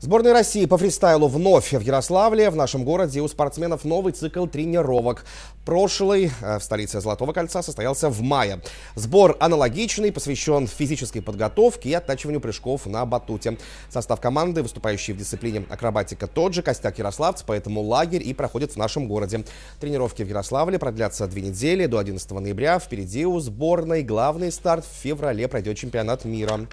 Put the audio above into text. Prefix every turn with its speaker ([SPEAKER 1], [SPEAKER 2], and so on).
[SPEAKER 1] Сборная России по фристайлу вновь в Ярославле. В нашем городе у спортсменов новый цикл тренировок. Прошлый э, в столице Золотого кольца состоялся в мае. Сбор аналогичный, посвящен физической подготовке и оттачиванию прыжков на батуте. Состав команды, выступающий в дисциплине акробатика, тот же Костяк Ярославц, поэтому лагерь и проходит в нашем городе. Тренировки в Ярославле продлятся две недели до 11 ноября. Впереди у сборной главный старт в феврале пройдет чемпионат мира.